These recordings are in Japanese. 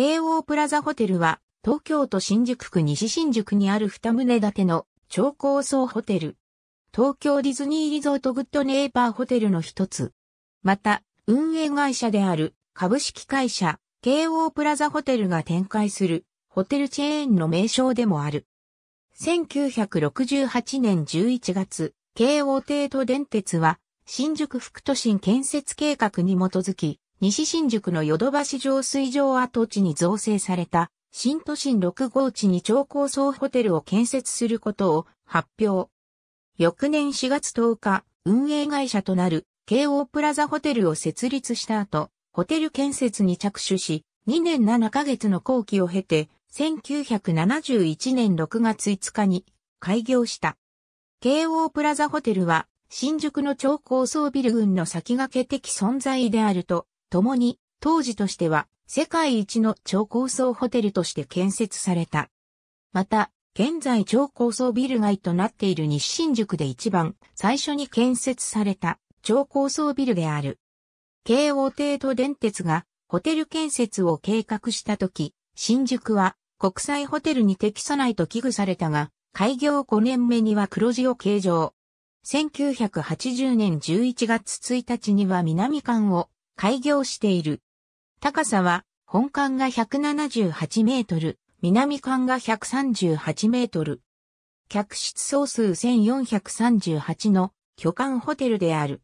京王プラザホテルは、東京都新宿区西新宿にある二棟建ての超高層ホテル。東京ディズニーリゾートグッドネイバーホテルの一つ。また、運営会社である株式会社、京王プラザホテルが展開するホテルチェーンの名称でもある。1968年11月、京王帝都電鉄は新宿副都心建設計画に基づき、西新宿のヨドバシ浄水場跡地に造成された新都心6号地に超高層ホテルを建設することを発表。翌年4月10日、運営会社となる京王プラザホテルを設立した後、ホテル建設に着手し、2年7ヶ月の後期を経て、1971年6月5日に開業した。京王プラザホテルは新宿の超高層ビル群の先駆け的存在であると共に当時としては世界一の超高層ホテルとして建設された。また、現在超高層ビル街となっている西新宿で一番最初に建設された超高層ビルである。京王帝都電鉄がホテル建設を計画したとき、新宿は国際ホテルに適さないと危惧されたが、開業5年目には黒字を計上。1980年11月1日には南館を開業している。高さは、本館が178メートル、南館が138メートル。客室総数1438の巨館ホテルである。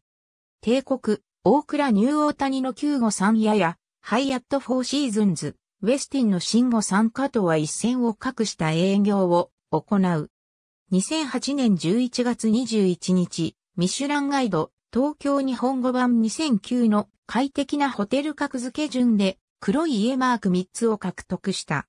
帝国、大倉ニューオータニの9号3やや、ハイアットフォーシーズンズ、ウェスティンの新語参かとは一線を画した営業を行う。2008年11月21日、ミシュランガイド東京日本語版2009の快適なホテル格付け順で黒い家マーク3つを獲得した。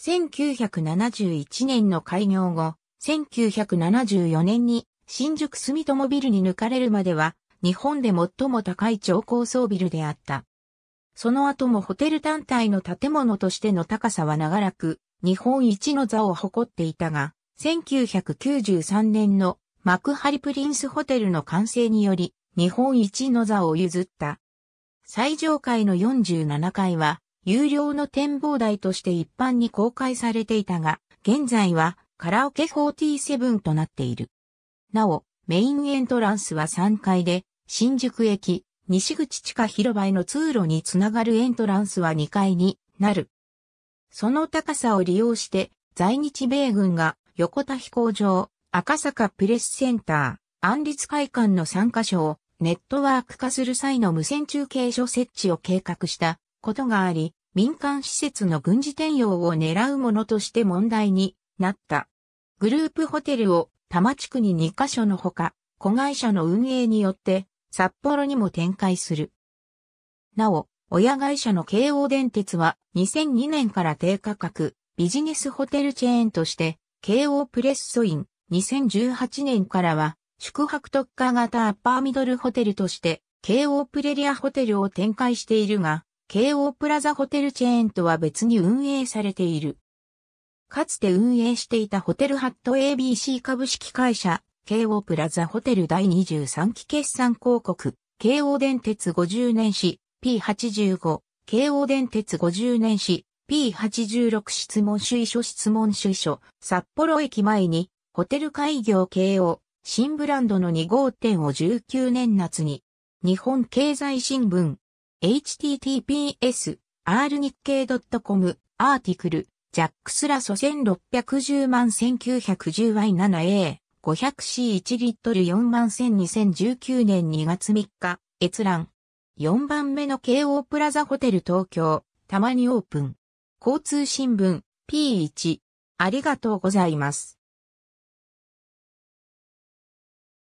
1971年の開業後、1974年に新宿住友ビルに抜かれるまでは日本で最も高い超高層ビルであった。その後もホテル単体の建物としての高さは長らく日本一の座を誇っていたが、1993年の幕張プリンスホテルの完成により、日本一の座を譲った。最上階の47階は、有料の展望台として一般に公開されていたが、現在はカラオケ47となっている。なお、メインエントランスは3階で、新宿駅、西口地下広場への通路につながるエントランスは2階になる。その高さを利用して、在日米軍が横田飛行場、赤坂プレスセンター、安立会館の3カ所をネットワーク化する際の無線中継所設置を計画したことがあり、民間施設の軍事転用を狙うものとして問題になった。グループホテルを多摩地区に2カ所のほか、子会社の運営によって札幌にも展開する。なお、親会社の京王電鉄は2002年から低価格ビジネスホテルチェーンとして京王プレスソイン2018年からは、宿泊特化型アッパーミドルホテルとして、京王プレリアホテルを展開しているが、京王プラザホテルチェーンとは別に運営されている。かつて運営していたホテルハット ABC 株式会社、京王プラザホテル第23期決算広告、京王電鉄50年史 P85、京王電鉄50年史 P86 質問主意書質問主意書、札幌駅前にホテル開業慶応、新ブランドの2号店を19年夏に、日本経済新聞、https、r 日経 c o m アーティクル、ジャックスラソ1610万 1910Y7A、500C1 リットル4万102019年2月3日、閲覧。4番目の京王プラザホテル東京、たまにオープン。交通新聞、P1。ありがとうございます。